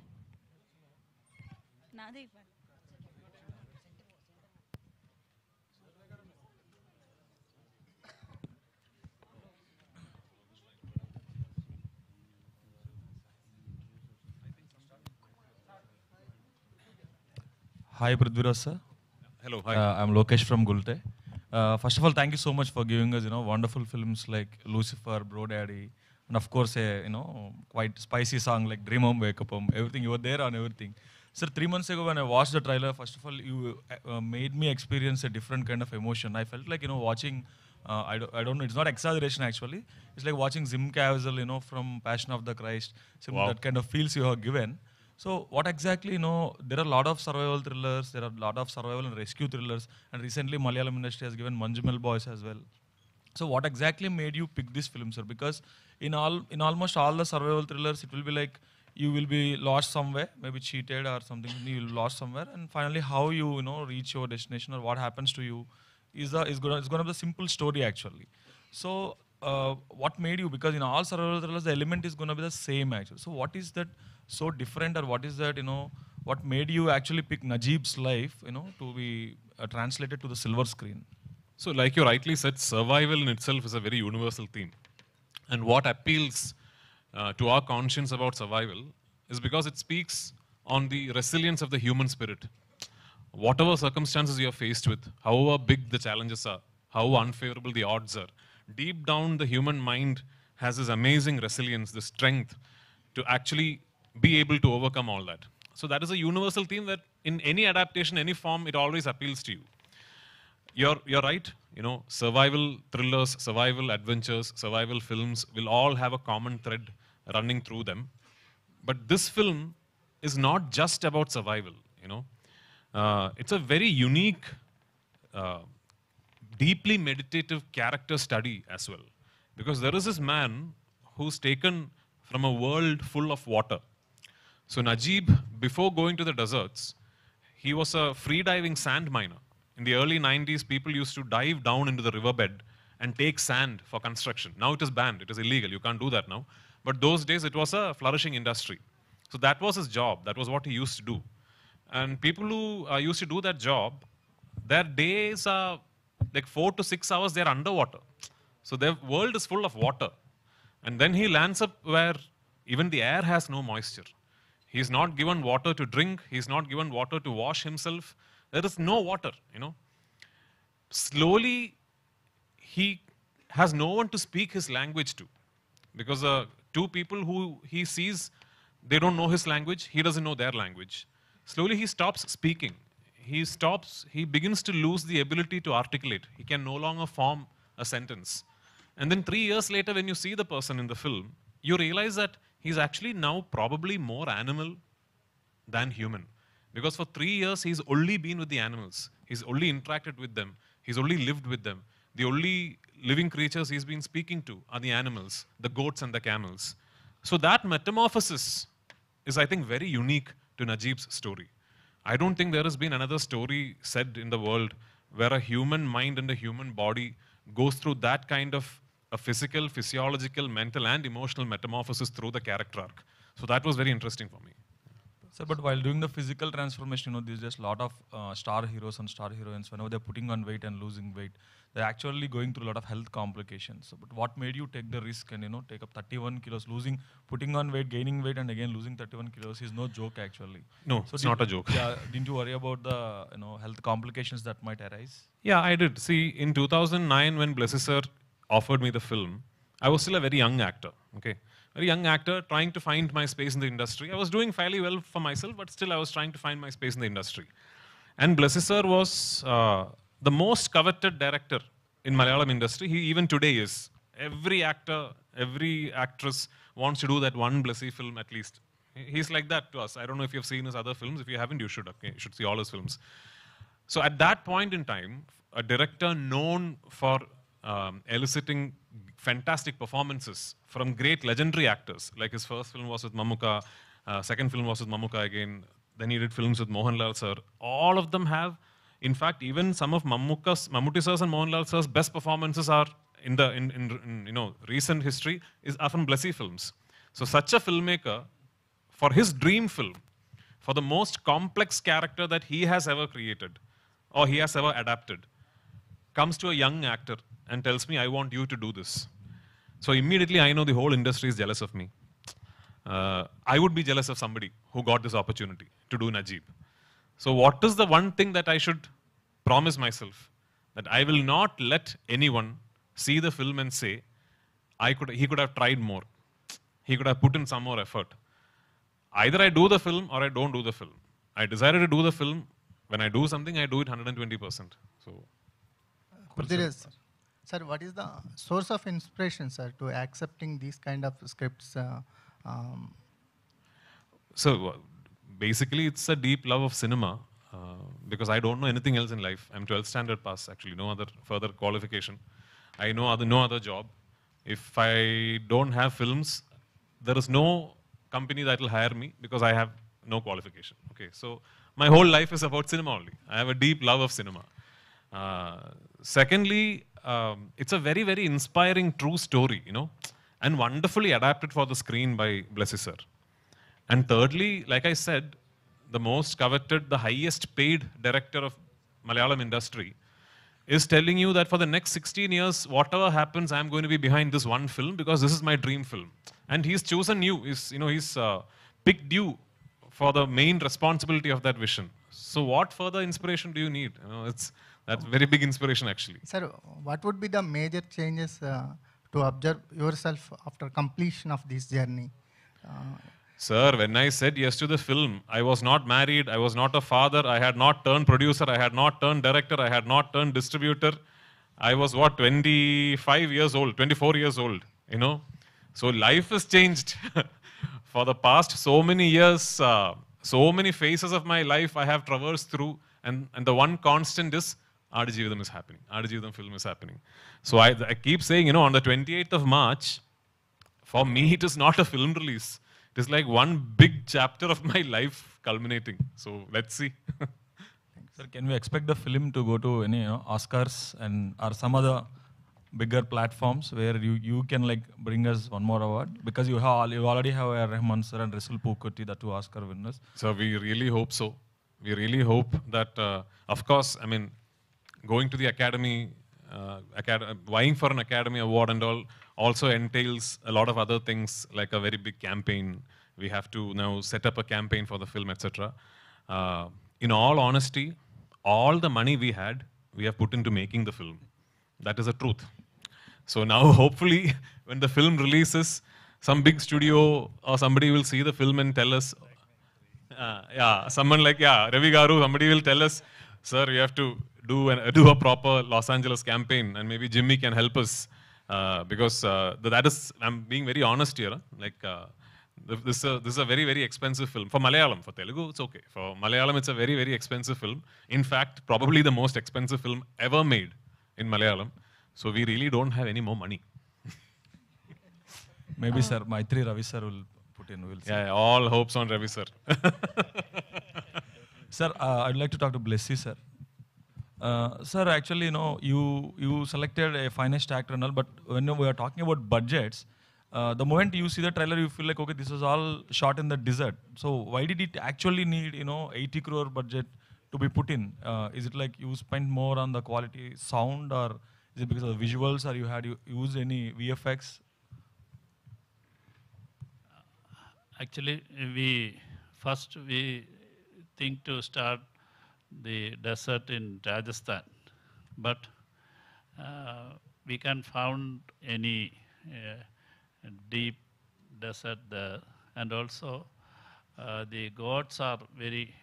Hi, Prithviraj sir. Hello, hi. Uh, I'm Lokesh from Gulte. Uh, first of all, thank you so much for giving us, you know, wonderful films like Lucifer, Bro Daddy, and of course, a, you know, quite spicy song like Dream Home, Wake Up Home, everything. You were there on everything. Sir, three months ago when I watched the trailer, first of all, you uh, made me experience a different kind of emotion. I felt like, you know, watching, uh, I, don't, I don't know, it's not exaggeration actually. It's like watching Zim Caviezel, you know, from Passion of the Christ. Some wow. that kind of feels you have given. So what exactly, you know, there are a lot of survival thrillers, there are a lot of survival and rescue thrillers, and recently Malayalam industry has given Manjumal Boys as well. So what exactly made you pick this film, sir? Because in all, in almost all the survival thrillers, it will be like you will be lost somewhere, maybe cheated or something, you will lost somewhere, and finally how you, you know, reach your destination or what happens to you is a, is going to be a simple story actually. So uh, what made you? Because in all survival thrillers, the element is going to be the same actually. So what is that? so different or what is that, you know, what made you actually pick Najib's life, you know, to be uh, translated to the silver screen? So like you rightly said, survival in itself is a very universal theme. And what appeals uh, to our conscience about survival is because it speaks on the resilience of the human spirit. Whatever circumstances you are faced with, however big the challenges are, how unfavorable the odds are, deep down the human mind has this amazing resilience, the strength to actually be able to overcome all that. So that is a universal theme that in any adaptation, any form, it always appeals to you. You're, you're right, you know, survival thrillers, survival adventures, survival films will all have a common thread running through them. But this film is not just about survival, you know. Uh, it's a very unique, uh, deeply meditative character study as well. Because there is this man who's taken from a world full of water so Najib, before going to the deserts, he was a freediving sand miner. In the early 90s, people used to dive down into the riverbed and take sand for construction. Now it is banned, it is illegal, you can't do that now. But those days, it was a flourishing industry. So that was his job, that was what he used to do. And people who uh, used to do that job, their days are like four to six hours, they're underwater. So their world is full of water. And then he lands up where even the air has no moisture. He's not given water to drink. He's not given water to wash himself. There is no water, you know. Slowly, he has no one to speak his language to. Because the uh, two people who he sees, they don't know his language. He doesn't know their language. Slowly, he stops speaking. He stops, he begins to lose the ability to articulate. He can no longer form a sentence. And then three years later, when you see the person in the film, you realize that he's actually now probably more animal than human. Because for three years, he's only been with the animals. He's only interacted with them. He's only lived with them. The only living creatures he's been speaking to are the animals, the goats and the camels. So that metamorphosis is, I think, very unique to Najib's story. I don't think there has been another story said in the world where a human mind and a human body goes through that kind of a physical, physiological, mental, and emotional metamorphosis through the character arc. So that was very interesting for me. but while doing the physical transformation, you know, there's just a lot of uh, star heroes and star heroines. Whenever they're putting on weight and losing weight, they're actually going through a lot of health complications. So, but what made you take the risk and you know take up 31 kilos, losing, putting on weight, gaining weight, and again losing 31 kilos is no joke actually. No, so it's not a joke. Yeah, didn't you worry about the you know health complications that might arise? Yeah, I did. See, in 2009 when sir offered me the film, I was still a very young actor, okay? Very young actor trying to find my space in the industry. I was doing fairly well for myself, but still I was trying to find my space in the industry. And Blessy sir was uh, the most coveted director in Malayalam industry. He even today is. Every actor, every actress wants to do that one Blessy film at least. He's like that to us. I don't know if you've seen his other films. If you haven't, you should. Okay, you should see all his films. So at that point in time, a director known for um, eliciting fantastic performances from great legendary actors. Like his first film was with Mamuka, uh, second film was with Mamuka again, then he did films with Mohanlal sir. All of them have, in fact, even some of Mamuka's, Mamuti sir's and Mohanlal sir's best performances are in the in, in, in, you know recent history is are Blessy films. So such a filmmaker, for his dream film, for the most complex character that he has ever created, or he has ever adapted, comes to a young actor and tells me, I want you to do this. So immediately I know the whole industry is jealous of me. Uh, I would be jealous of somebody who got this opportunity to do Najib. So what is the one thing that I should promise myself? That I will not let anyone see the film and say, I could, he could have tried more. He could have put in some more effort. Either I do the film or I don't do the film. I decided to do the film. When I do something, I do it 120%. So there sir. sir, what is the source of inspiration, sir, to accepting these kind of scripts? Uh, um? So basically, it's a deep love of cinema. Uh, because I don't know anything else in life. I'm 12th standard pass, actually, no other further qualification. I know other, no other job. If I don't have films, there is no company that will hire me because I have no qualification. Okay, so my whole life is about cinema only. I have a deep love of cinema. Uh, Secondly, um, it's a very, very inspiring true story, you know, and wonderfully adapted for the screen by sir. And thirdly, like I said, the most coveted, the highest paid director of Malayalam industry is telling you that for the next 16 years, whatever happens, I'm going to be behind this one film because this is my dream film. And he's chosen you, he's, you know, he's uh, picked you for the main responsibility of that vision. So what further inspiration do you need? You know, it's, that's very big inspiration actually. Sir, what would be the major changes uh, to observe yourself after completion of this journey? Uh, Sir, when I said yes to the film, I was not married, I was not a father, I had not turned producer, I had not turned director, I had not turned distributor. I was what, 25 years old, 24 years old, you know. So life has changed. [LAUGHS] For the past so many years, uh, so many phases of my life I have traversed through, and, and the one constant is Adajividam is happening. Adajividam film is happening. So I, I keep saying, you know, on the 28th of March, for me, it is not a film release. It is like one big chapter of my life culminating. So let's see. [LAUGHS] Sir, can we expect the film to go to any you know, Oscars and or some other bigger platforms where you, you can like bring us one more award because you have you already have R. Rahman sir and Rasul Pukuti, the two Oscar winners. So we really hope so. We really hope that, uh, of course, I mean, going to the academy, uh, acad uh, vying for an academy award and all also entails a lot of other things like a very big campaign. We have to now set up a campaign for the film, etc. Uh, in all honesty, all the money we had, we have put into making the film. That is the truth. So now, [LAUGHS] hopefully, when the film releases, some big studio or somebody will see the film and tell us, uh, yeah, someone like, yeah, Ravi Garu, somebody will tell us, sir, you have to do, an, [LAUGHS] do a proper Los Angeles campaign, and maybe Jimmy can help us uh, because uh, that is I'm being very honest here. Like uh, this, uh, this is a very very expensive film for Malayalam. For Telugu, it's okay. For Malayalam, it's a very very expensive film. In fact, probably the most expensive film ever made in Malayalam. So we really don't have any more money. [LAUGHS] Maybe sir, Maitri Ravi sir will put in. We'll yeah, all hopes on Ravi sir. [LAUGHS] sir, uh, I'd like to talk to Blessy sir. Uh, sir, actually, you know, you, you selected a finest actor and all, but when we are talking about budgets, uh, the moment you see the trailer, you feel like, okay, this is all shot in the desert. So why did it actually need, you know, 80 crore budget to be put in? Uh, is it like you spent more on the quality sound or is it because of the visuals or you had you used any VFX? Actually, we first we think to start the desert in Rajasthan, but uh, we can't find any uh, deep desert there. And also, uh, the gods are very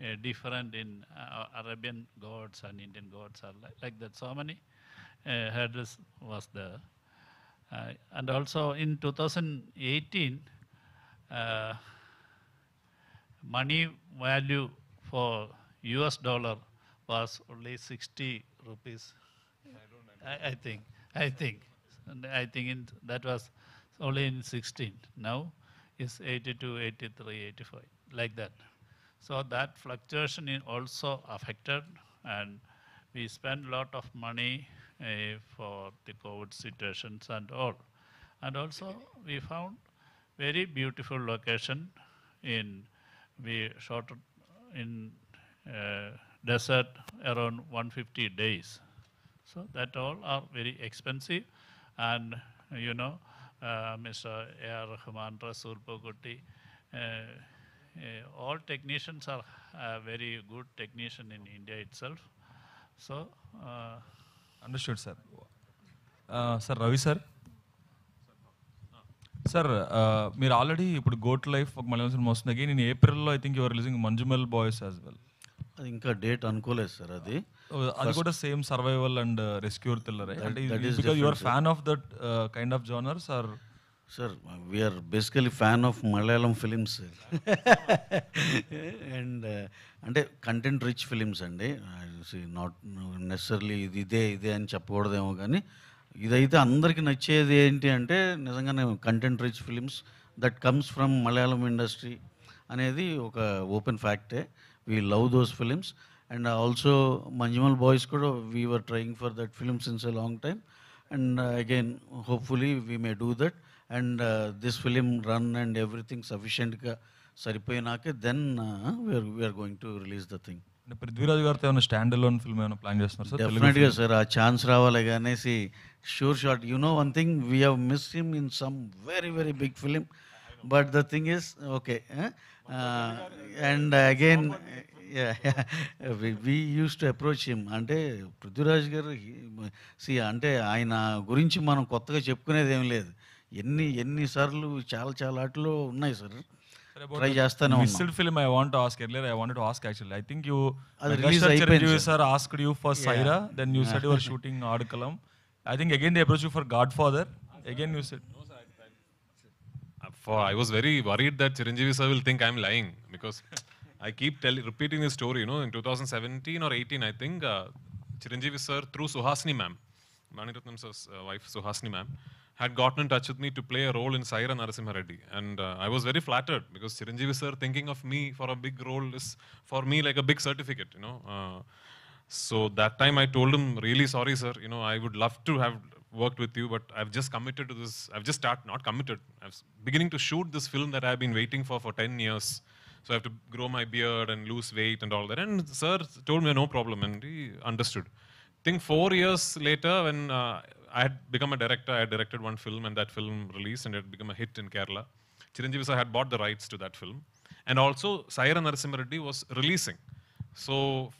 uh, different in uh, Arabian gods and Indian gods are like, like that. So many hurdles uh, was there. and also in 2018, money value for US dollar was only 60 rupees. I, I, think. I think. I think in, that was only in 16. Now it's 82, 83, 85, like that. So that fluctuation is also affected, and we spend a lot of money uh, for the COVID situations and all. And also we found very beautiful location in we shot in desert around 150 days. So that all are very expensive and you know uh, Mr. A.R. Rahman, Rasul Pogutti, uh, uh, all technicians are a very good technician in India itself. So uh, understood, sir. Uh, sir Ravi, sir. Sir మీరు already ఇప్పుడు goat life ఒక Malayalam cinema వస్తుంది again నేను ఏప్రిల్లో I think your releasing Manjummel boys as well అది ఇంకా date అనుకోలేదు sir అది అది కూడా same survival and rescuer thriller అంటే you are fan of that kind of genres are sir we are basically fan of Malayalam films and అంటే కంటెంట్ రిచ్ ఫిలిమ్స్ అండి not uh, necessarily ఇది ఇదే ఇదే అని చెప్పకూడదేమో కానీ ఇదైతే అందరికీ నచ్చేది ఏంటి అంటే నిజంగానే content rich films that comes from Malayalam industry అనేది ఒక ఓపెన్ ఫ్యాక్టే we love those films and also Manjummel boys కూడా we were trying for that film since a long time and again hopefully we may do that and this film run and everything సఫిషియెంట్గా సరిపోయినాకే then we are we are going to release the thing Prithviraj గారితో ఏమైనా stand alone film ఏమైనా plan చేస్తున్నారు sir డెఫినెట్గా sir ఆ chance రావాలి అనేసి sure shot you know one thing we have miss him in some very very big film but the thing is okay and again we use to approach him అంటే పృథ్వీరాజ్ గారు C అంటే ఆయన గురించి మనం కొత్తగా చెప్పుకునేది ఏం లేదు ఎన్ని ఎన్నిసార్లు చాలా చాలా ఆటలు ఉన్నాయి సార్ ట్రై చేస్తాను missed film I want ask earlier I want ask actually I think you అది రిలీజ్ అయిపోయింది sir asked you for Sye Raa then you said your shooting Aadukalam I think again they approach you for Godfather again you said for I was very worried that Chiranjeevi sir will think I'm lying because I keep tell, repeating this story. You know, in 2017 or 18, I think uh, Chiranjeevi sir through Suhasini ma'am, Maniratnam sir's uh, wife Suhasini ma'am, had gotten in touch with me to play a role in Saira Narasimha Reddy. And uh, I was very flattered because Chiranjeevi sir thinking of me for a big role is for me like a big certificate, you know. Uh, so that time I told him, really sorry, sir, you know, I would love to have worked with you, but I've just committed to this. I've just start not committed. I'm beginning to shoot this film that I've been waiting for for 10 years. So I have to grow my beard and lose weight and all that. And sir told me no problem, and he understood. I think four years later, when uh, I had become a director, I had directed one film, and that film released, and it had become a hit in Kerala. Chiranjeevi sir had bought the rights to that film, and also Saira Narasimhareddy was releasing. So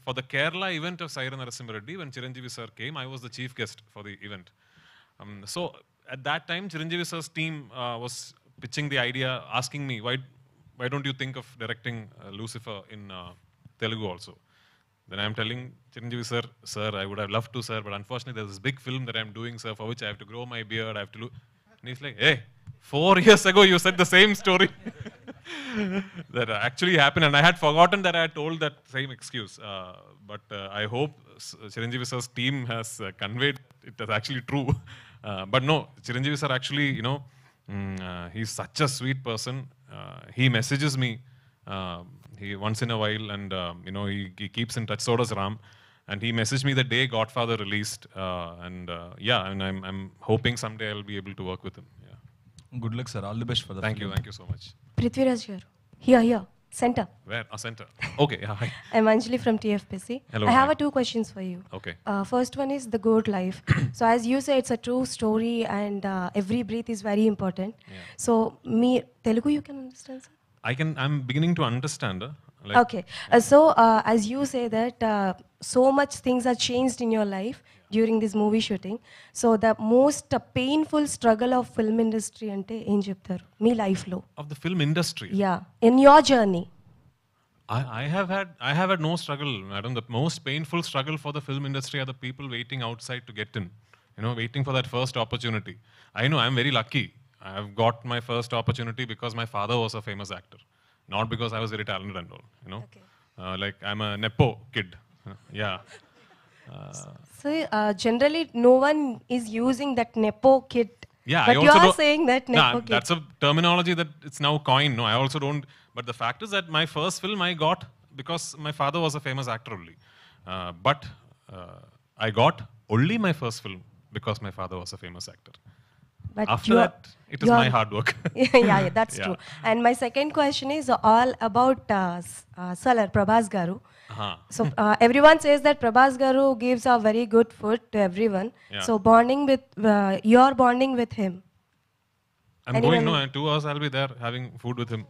for the Kerala event of Saira Narasimhareddy, when Chiranjeevi sir came, I was the chief guest for the event. Um, so at that time, Chiranjeevi sir's team uh, was pitching the idea, asking me, why, why don't you think of directing uh, Lucifer in uh, Telugu also? Then I'm telling Chiranjeevi sir, sir, I would have loved to, sir, but unfortunately there's this big film that I'm doing, sir, for which I have to grow my beard, I have to look. And he's like, hey, four [LAUGHS] years ago you said the same story. [LAUGHS] that actually happened, and I had forgotten that I had told that same excuse. Uh, but uh, I hope Chiranjeevi sir's team has uh, conveyed it is actually true. [LAUGHS] Uh, but no, Chiranjeevi sir actually, you know, mm, uh, he's such a sweet person. Uh, he messages me um, he once in a while, and um, you know, he, he, keeps in touch. So does Ram, and he messaged me the day Godfather released, uh, and uh, yeah, and I'm I'm hoping someday I'll be able to work with him. Yeah. Good luck, sir. All the best for the. Thank film. you, thank you so much. Prithviraj here. Here, here. Center. Where? A ah, center. Okay. Yeah, hi. I'm Anjali from TFPC. Hello. I have a two questions for you. Okay. Uh, first one is the good life. [CLEARS THROAT] so as you say, it's a true story, and uh, every breath is very important. Yeah. So me Telugu, you can understand. Sir? I can. I'm beginning to understand. Uh, like, okay. Yeah. Uh, so uh, as you say that uh, so much things are changed in your life during this movie shooting so the most painful struggle of film industry అంటే ఏం చెప్తారు మీ లైఫ్లో of the film industry yeah in your journey I, I have had I have had no struggle, madam. The most painful struggle for the film industry are the people waiting outside to get in. You know, waiting for that first opportunity. I know I'm very lucky. I've got my first opportunity because my father was a famous actor, not because I was very talented and all. You know, okay. uh, like I'm a nepo kid. yeah. So uh, generally, no one is using that nepo kit. Yeah, but I you are saying that nepo nah, kid. That's a terminology that it's now coined. No, I also don't. But the fact is that my first film I got because my father was a famous actor only. Uh, but uh, I got only my first film because my father was a famous actor. But After that, it is my hard work. [LAUGHS] yeah, yeah, that's [LAUGHS] yeah. true. And my second question is all about uh, uh Salar Prabhas Garu. Uh-huh. So uh, everyone says that Prabhas Garu gives a very good food to everyone. Yeah. So bonding with uh, your bonding with him. I'm Anyone? going no in two hours. I'll be there having food with him.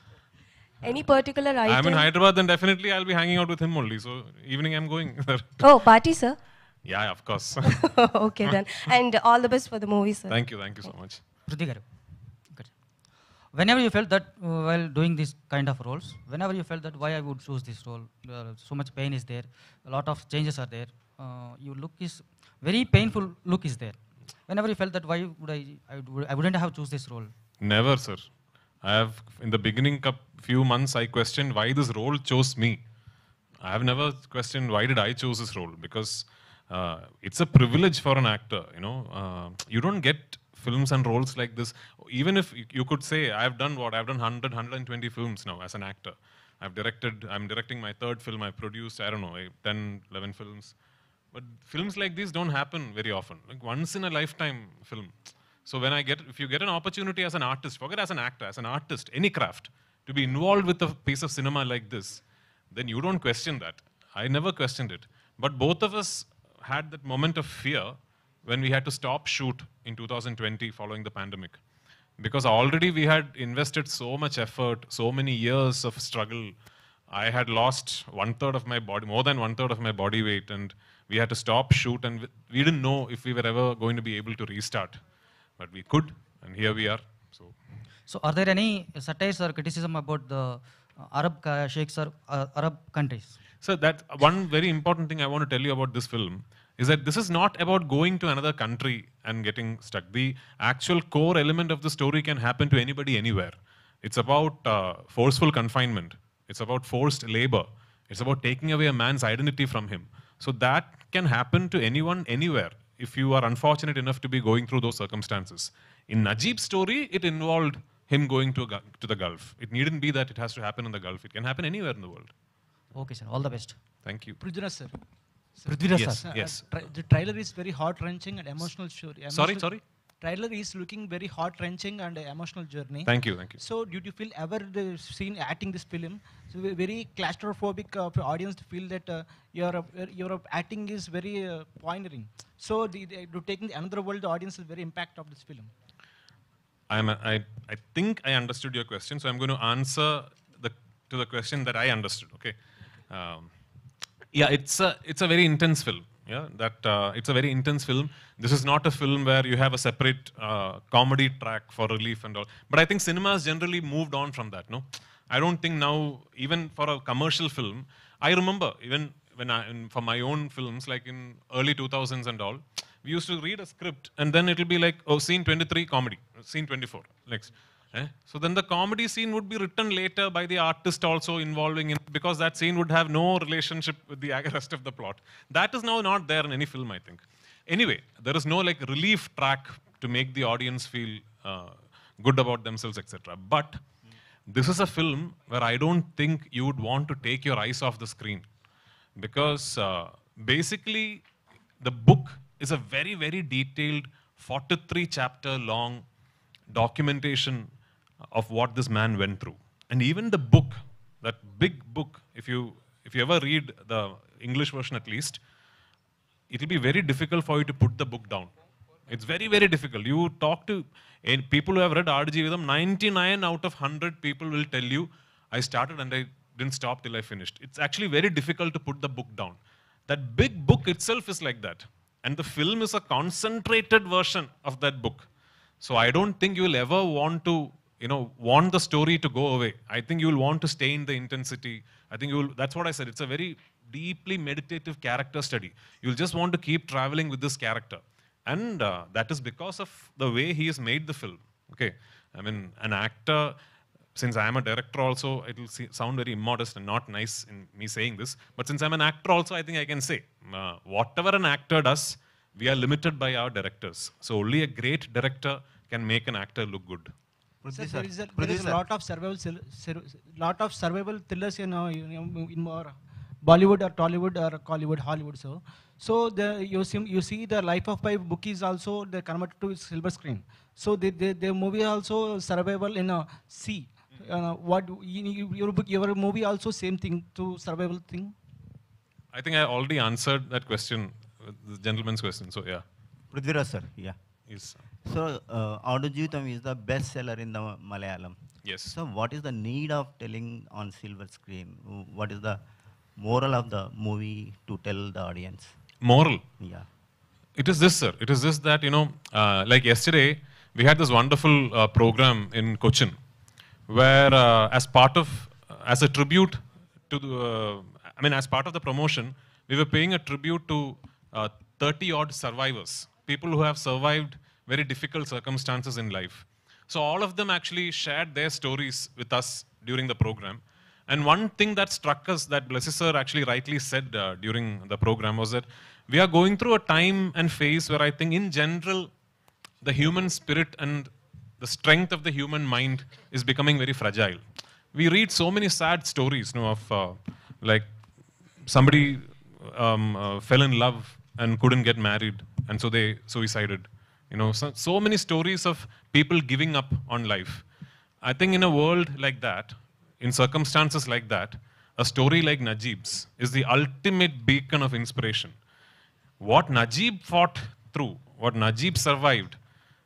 [LAUGHS] Any particular item? I'm in Hyderabad, then definitely I'll be hanging out with him only. So evening I'm going [LAUGHS] there. Oh, party, sir. Yeah, of course. [LAUGHS] okay then, and all the best for the movie, sir. Thank you, thank you so much. Priti whenever you felt that uh, while doing this kind of roles, whenever you felt that why I would choose this role, uh, so much pain is there, a lot of changes are there, uh, your look is, very painful look is there. Whenever you felt that why would I, I, would, I wouldn't have choose this role? Never, sir. I have, in the beginning few months, I questioned why this role chose me. I have never questioned why did I choose this role because uh, it's a privilege for an actor, you know. Uh, you don't get films and roles like this, even if you could say, I've done what? I've done 100, 120 films now as an actor. I've directed, I'm directing my third film, I've produced, I don't know, 10, 11 films. But films like these don't happen very often, like once in a lifetime film. So when I get, if you get an opportunity as an artist, forget as an actor, as an artist, any craft, to be involved with a piece of cinema like this, then you don't question that. I never questioned it. But both of us had that moment of fear when we had to stop shoot in 2020 following the pandemic. Because already we had invested so much effort, so many years of struggle. I had lost one third of my body, more than one third of my body weight, and we had to stop shoot, and we didn't know if we were ever going to be able to restart. But we could, and here we are. So, so are there any satires or criticism about the uh, Arab sheikhs or uh, Arab countries? So that one very important thing I want to tell you about this film is that this is not about going to another country and getting stuck. The actual core element of the story can happen to anybody anywhere. It's about uh, forceful confinement. It's about forced labor. It's about taking away a man's identity from him. So that can happen to anyone anywhere if you are unfortunate enough to be going through those circumstances. In Najib's story, it involved him going to, to the Gulf. It needn't be that it has to happen in the Gulf. It can happen anywhere in the world. Okay, sir. All the best. Thank you. Prithviraj, sir. Prithviraj yes, sir, yes. Uh, the trailer is very heart-wrenching and emotional story. Emotional sorry, sorry? Trailer is looking very heart-wrenching and emotional journey. Thank you, thank you. So did you feel ever the scene acting this film? So very claustrophobic uh, audience feel that uh, your, your acting is very uh, pioneering. So the, the, taking another world, the audience is very impact of this film. I'm a, I, I think I understood your question, so I'm going to answer the, to the question that I understood, okay? Um, yeah, it's a it's a very intense film. Yeah, that uh, it's a very intense film. This is not a film where you have a separate uh, comedy track for relief and all. But I think cinema has generally moved on from that. No, I don't think now even for a commercial film. I remember even when I in, for my own films like in early 2000s and all, we used to read a script and then it'll be like oh scene 23 comedy, scene 24 next. Eh? So then the comedy scene would be written later by the artist also involving in because that scene would have no relationship with the [LAUGHS] rest of the plot. That is now not there in any film, I think. Anyway, there is no like relief track to make the audience feel uh, good about themselves, etc. But this is a film where I don't think you would want to take your eyes off the screen because uh, basically the book is a very very detailed 43 chapter long documentation of what this man went through. And even the book, that big book, if you, if you ever read the English version at least, it'll be very difficult for you to put the book down. It's very, very difficult. You talk to people who have read RG with them, 99 out of 100 people will tell you, I started and I didn't stop till I finished. It's actually very difficult to put the book down. That big book itself is like that. And the film is a concentrated version of that book. So I don't think you'll ever want to you know, want the story to go away. I think you'll want to stay in the intensity. I think you'll, that's what I said. It's a very deeply meditative character study. You'll just want to keep traveling with this character. And uh, that is because of the way he has made the film. Okay. I mean, an actor, since I am a director also, it will sound very immodest and not nice in me saying this. But since I'm an actor also, I think I can say, uh, whatever an actor does, we are limited by our directors. So only a great director can make an actor look good. Sir, there is a, there is a lot of survival, lot of survival thrillers you know, in more uh, uh, Bollywood or Tollywood or Hollywood, Hollywood. So, so the, you, see, you see the Life of Pi book is also the converted to silver screen. So the, the, the movie also survival in a uh, sea. Uh, what you, your book, your movie also same thing to survival thing. I think I already answered that question, the gentleman's question. So yeah. Prithviraj sir, yeah. Yes. Sir. So, uh, Audujutam is the best seller in the Malayalam. Yes. So, what is the need of telling on silver screen? What is the moral of the movie to tell the audience? Moral? Yeah. It is this, sir. It is this that, you know, uh, like yesterday, we had this wonderful uh, program in Cochin where, uh, as part of, uh, as a tribute to the, uh, I mean, as part of the promotion, we were paying a tribute to uh, 30 odd survivors, people who have survived very difficult circumstances in life. So all of them actually shared their stories with us during the program. And one thing that struck us that Blessed Sir actually rightly said uh, during the program was that we are going through a time and phase where I think in general the human spirit and the strength of the human mind is becoming very fragile. We read so many sad stories you know, of uh, like somebody um, uh, fell in love and couldn't get married and so they suicided you know, so, so many stories of people giving up on life. I think in a world like that, in circumstances like that, a story like Najib's is the ultimate beacon of inspiration. What Najib fought through, what Najib survived,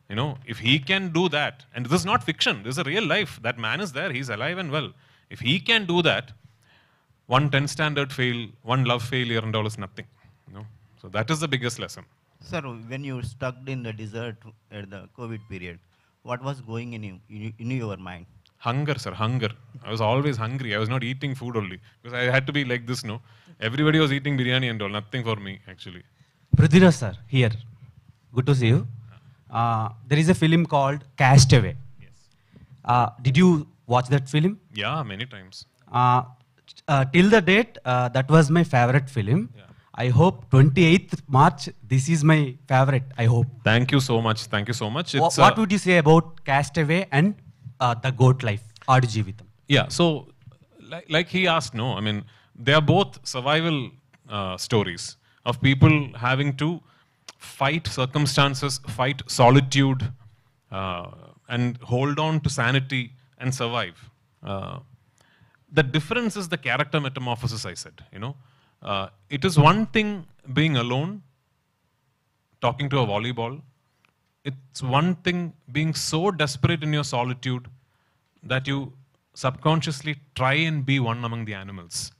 you know, if he can do that, and this is not fiction, this is a real life. That man is there, he's alive and well. If he can do that, one 10 standard fail, one love failure, and all is nothing. You know? So that is the biggest lesson. Sir, when you were stuck in the desert at the COVID period, what was going in, you, in your mind? Hunger, sir, hunger. I was always hungry. I was not eating food only. Because I had to be like this, no? Everybody was eating biryani and all. Nothing for me, actually. Prithviraj, sir, here. Good to see you. Uh, there is a film called Castaway. Yes. Uh, did you watch that film? Yeah, many times. Uh, uh till the date, uh, that was my favorite film. Yeah. I hope 28th March. This is my favorite. I hope. Thank you so much. Thank you so much. It's, what uh, would you say about Castaway and uh, the Goat Life? Adi Yeah. So, like, like, he asked, no. I mean, they are both survival uh, stories of people having to fight circumstances, fight solitude, uh, and hold on to sanity and survive. Uh, the difference is the character metamorphosis. I said, you know uh, it is one thing being alone, talking to a volleyball. It's one thing being so desperate in your solitude that you subconsciously try and be one among the animals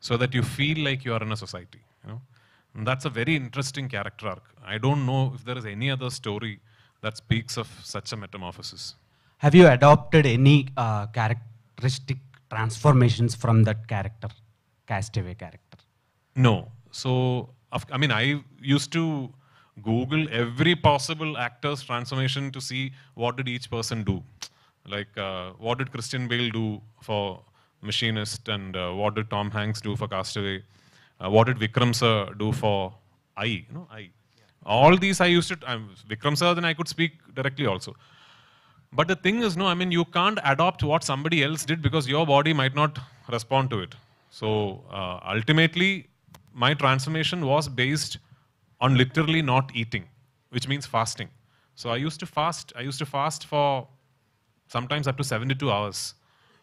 so that you feel like you are in a society. You know? And that's a very interesting character arc. I don't know if there is any other story that speaks of such a metamorphosis. Have you adopted any uh, characteristic transformations from that character, castaway character? No. So, I mean, I used to Google every possible actor's transformation to see what did each person do. Like, uh, what did Christian Bale do for Machinist, and uh, what did Tom Hanks do for Castaway? Uh, what did Vikram sir do for I? You know, I. Yeah. All these I used to. Um, Vikram sir, then I could speak directly also. But the thing is, no, I mean, you can't adopt what somebody else did because your body might not respond to it. So uh, ultimately, my transformation was based on literally not eating, which means fasting. So I used to fast. I used to fast for sometimes up to 72 hours.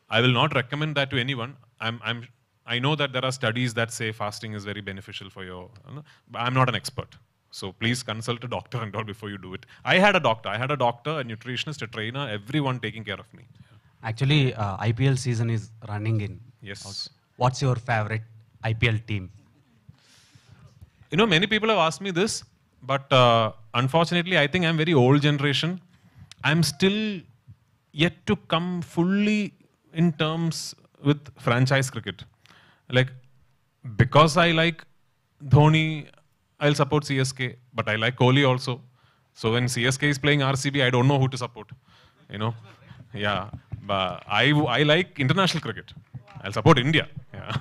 I will not recommend that to anyone. I'm, I'm, I know that there are studies that say fasting is very beneficial for your. But I'm not an expert. So please consult a doctor and all before you do it. I had a doctor. I had a doctor, a nutritionist, a trainer, everyone taking care of me. Actually, uh, IPL season is running in. Yes. What's your favorite IPL team? You know, many people have asked me this, but uh, unfortunately, I think I'm very old generation. I'm still yet to come fully in terms with franchise cricket. Like, because I like Dhoni, I'll support CSK, but I like Kohli also. So when CSK is playing RCB, I don't know who to support. You know, yeah. But I, I like international cricket. I'll support India. Yeah.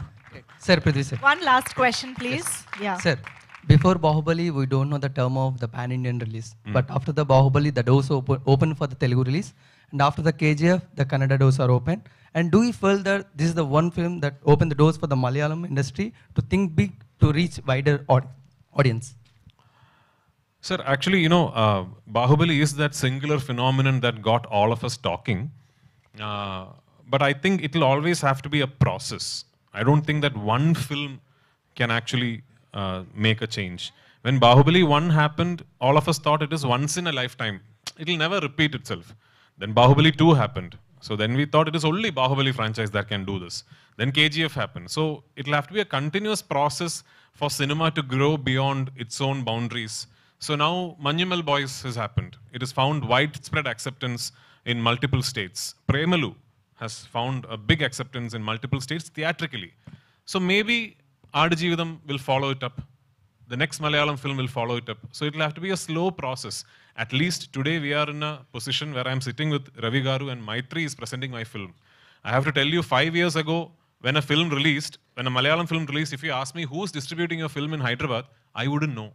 Sir, Prithvi, sir. One last question, please. Yes. Yeah. Sir. Before Bahubali, we don't know the term of the pan-Indian release. Mm. But after the Bahubali, the doors open, open for the Telugu release. And after the KGF, the Kannada doors are open. And do we feel that this is the one film that opened the doors for the Malayalam industry to think big, to reach wider audience? Sir, actually, you know, uh, Bahubali is that singular phenomenon that got all of us talking. Uh, but I think it will always have to be a process. I don't think that one film can actually uh, make a change. When Bahubali 1 happened, all of us thought it is once in a lifetime. It'll never repeat itself. Then Bahubali 2 happened. So then we thought it is only Bahubali franchise that can do this. Then KGF happened. So it'll have to be a continuous process for cinema to grow beyond its own boundaries. So now Manumal Boys has happened. It has found widespread acceptance in multiple states. Premalu has found a big acceptance in multiple states theatrically. So maybe Aadajeevitham will follow it up. The next Malayalam film will follow it up. So it will have to be a slow process. At least today we are in a position where I'm sitting with Ravi Garu and Maitri is presenting my film. I have to tell you, five years ago, when a film released, when a Malayalam film released, if you ask me who's distributing your film in Hyderabad, I wouldn't know.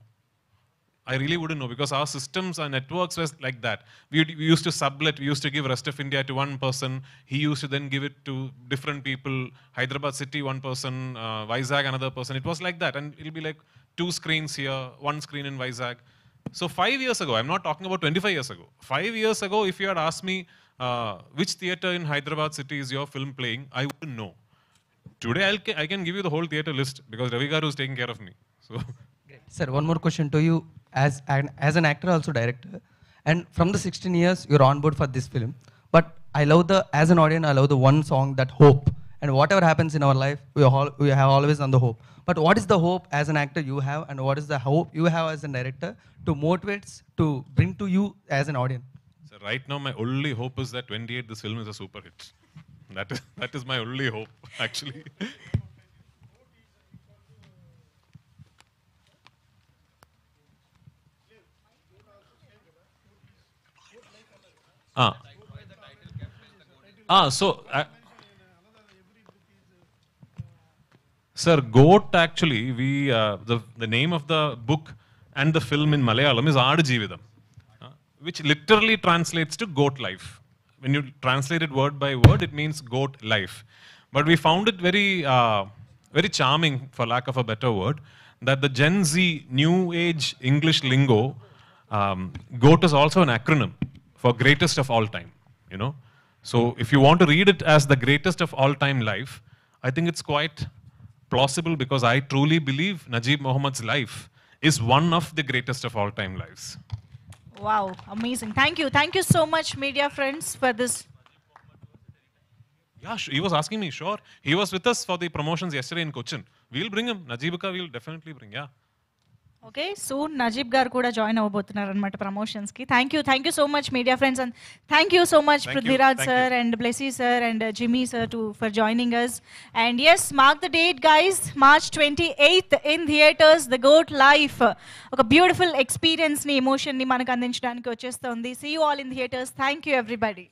I really wouldn't know because our systems, our networks was like that. We, we, used to sublet, we used to give rest of India to one person. He used to then give it to different people. Hyderabad city, one person. Uh, Vizag, another person. It was like that. And it'll be like two screens here, one screen in Vizag. So five years ago, I'm not talking about 25 years ago. Five years ago, if you had asked me uh, which theater in Hyderabad city is your film playing, I wouldn't know. Today, I'll, I can give you the whole theater list because Ravi Garu is taking care of me. So. Sir, one more question to you as an, as an actor, also director. And from the 16 years, you're on board for this film. But I love the, as an audience, I love the one song, that hope. And whatever happens in our life, we, all, we have always on the hope. But what is the hope as an actor you have, and what is the hope you have as a director to motivate, to bring to you as an audience? So right now, my only hope is that 28, this film is a super hit. That is, that is my only hope, [LAUGHS] actually. Ah. Ah, so. Uh, Sir, goat actually, we uh, the, the name of the book and the film in Malayalam is Arjivitham, uh, which literally translates to goat life. When you translate it word by word, it means goat life. But we found it very, uh, very charming, for lack of a better word, that the Gen Z New Age English lingo, um, goat is also an acronym for greatest of all time, you know. So if you want to read it as the greatest of all time life, I think it's quite plausible because I truly believe Najib Mohammed's life is one of the greatest of all time lives. Wow, amazing. Thank you. Thank you so much, media friends, for this. Yeah, he was asking me, sure. He was with us for the promotions yesterday in Cochin. We'll bring him. Najibika, we'll definitely bring, yeah. Okay soon Najeeb garu కూడా join అవ్వబోతున్నారు అనమాట promotions కి thank you thank you so much media friends and thank you so much Prithviraj sir and Blessy sir and Jimmy sir to for joining us and yes mark the date guys March twenty eighth in theatres the goat life ఒక beautiful experience ని emotion ని మనకు అందించడానికి వచ్చేస్తుంది see you all in theatres thank you everybody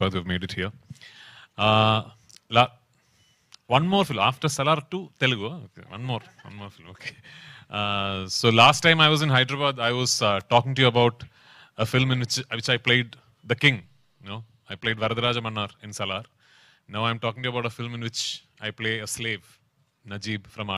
one more film after Salaar to Telugu one more one more film okay Uh, so last time I was in Hyderabad, I was uh, talking to you about a film in which, which I played the king. You know, I played Varadaraja Mannar in Salar. Now I'm talking to you about a film in which I play a slave, Najib from